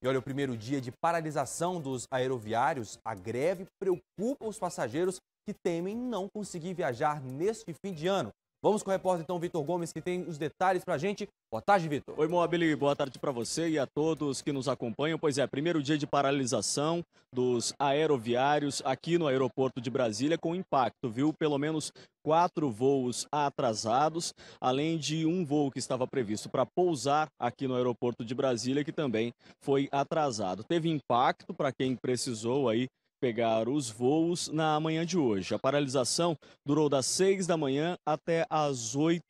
E olha, o primeiro dia de paralisação dos aeroviários, a greve preocupa os passageiros que temem não conseguir viajar neste fim de ano. Vamos com o repórter então Vitor Gomes, que tem os detalhes para a gente. Boa tarde, Vitor. Oi, Mobile. Boa tarde para você e a todos que nos acompanham. Pois é, primeiro dia de paralisação dos aeroviários aqui no aeroporto de Brasília com impacto, viu? Pelo menos quatro voos atrasados, além de um voo que estava previsto para pousar aqui no aeroporto de Brasília, que também foi atrasado. Teve impacto para quem precisou aí pegar os voos na manhã de hoje. A paralisação durou das 6 da manhã até as 8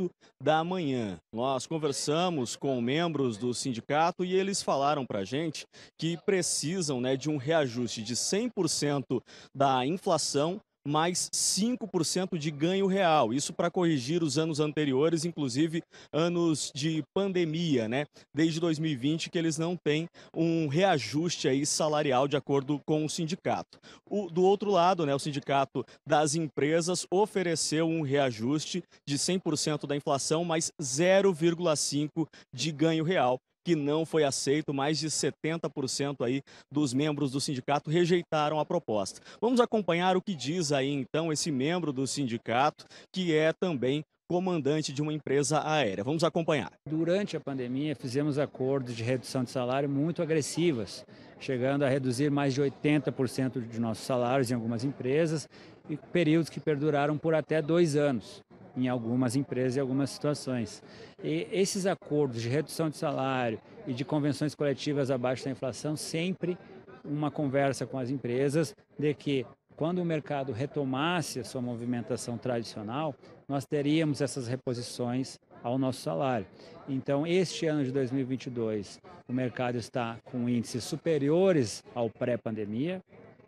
da manhã. Nós conversamos com membros do sindicato e eles falaram para a gente que precisam né, de um reajuste de 100% da inflação mais 5% de ganho real. Isso para corrigir os anos anteriores, inclusive anos de pandemia, né? Desde 2020 que eles não têm um reajuste aí salarial de acordo com o sindicato. O, do outro lado, né, o sindicato das empresas ofereceu um reajuste de 100% da inflação, mais 0,5 de ganho real que não foi aceito. Mais de 70% aí dos membros do sindicato rejeitaram a proposta. Vamos acompanhar o que diz aí então esse membro do sindicato, que é também comandante de uma empresa aérea. Vamos acompanhar. Durante a pandemia, fizemos acordos de redução de salário muito agressivas, chegando a reduzir mais de 80% de nossos salários em algumas empresas e períodos que perduraram por até dois anos em algumas empresas e algumas situações. E esses acordos de redução de salário e de convenções coletivas abaixo da inflação, sempre uma conversa com as empresas de que quando o mercado retomasse a sua movimentação tradicional, nós teríamos essas reposições ao nosso salário. Então, este ano de 2022, o mercado está com índices superiores ao pré-pandemia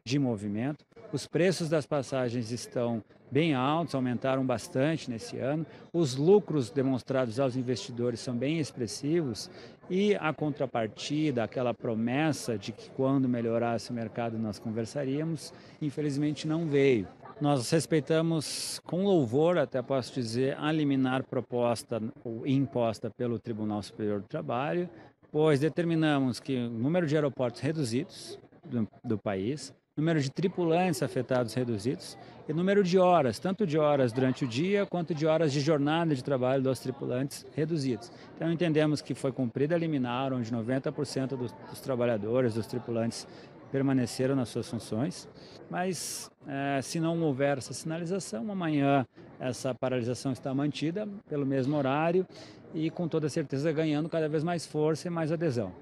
de movimento. Os preços das passagens estão bem altos, aumentaram bastante nesse ano. Os lucros demonstrados aos investidores são bem expressivos e a contrapartida, aquela promessa de que quando melhorasse o mercado nós conversaríamos, infelizmente não veio. Nós respeitamos com louvor, até posso dizer, a liminar proposta ou imposta pelo Tribunal Superior do Trabalho, pois determinamos que o número de aeroportos reduzidos do, do país, número de tripulantes afetados reduzidos e número de horas, tanto de horas durante o dia quanto de horas de jornada de trabalho dos tripulantes reduzidos. Então entendemos que foi cumprida a liminar, onde 90% dos, dos, trabalhadores, dos tripulantes permaneceram nas suas funções, mas eh, se não houver essa sinalização, amanhã essa paralisação está mantida pelo mesmo horário e com toda certeza ganhando cada vez mais força e mais adesão.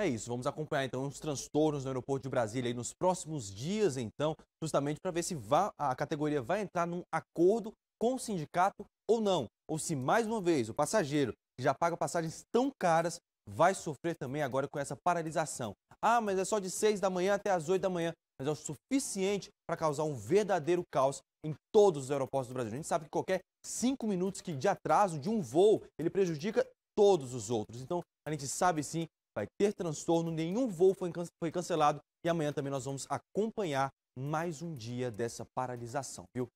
É isso, vamos acompanhar então os transtornos no aeroporto de Brasília nos próximos dias, então, justamente para ver se vá, a categoria vai entrar num acordo com o sindicato ou não, ou se mais uma vez o passageiro que já paga passagens tão caras vai sofrer também agora com essa paralisação. Ah, mas é só de 6 da manhã até as 8 da manhã, mas é o suficiente para causar um verdadeiro caos em todos os aeroportos do Brasil. A gente sabe que qualquer 5 minutos de atraso de um voo, ele prejudica todos os outros. Então, a gente sabe sim, vai ter transtorno, nenhum voo foi, foi cancelado e amanhã também nós vamos acompanhar mais um dia dessa paralisação, viu?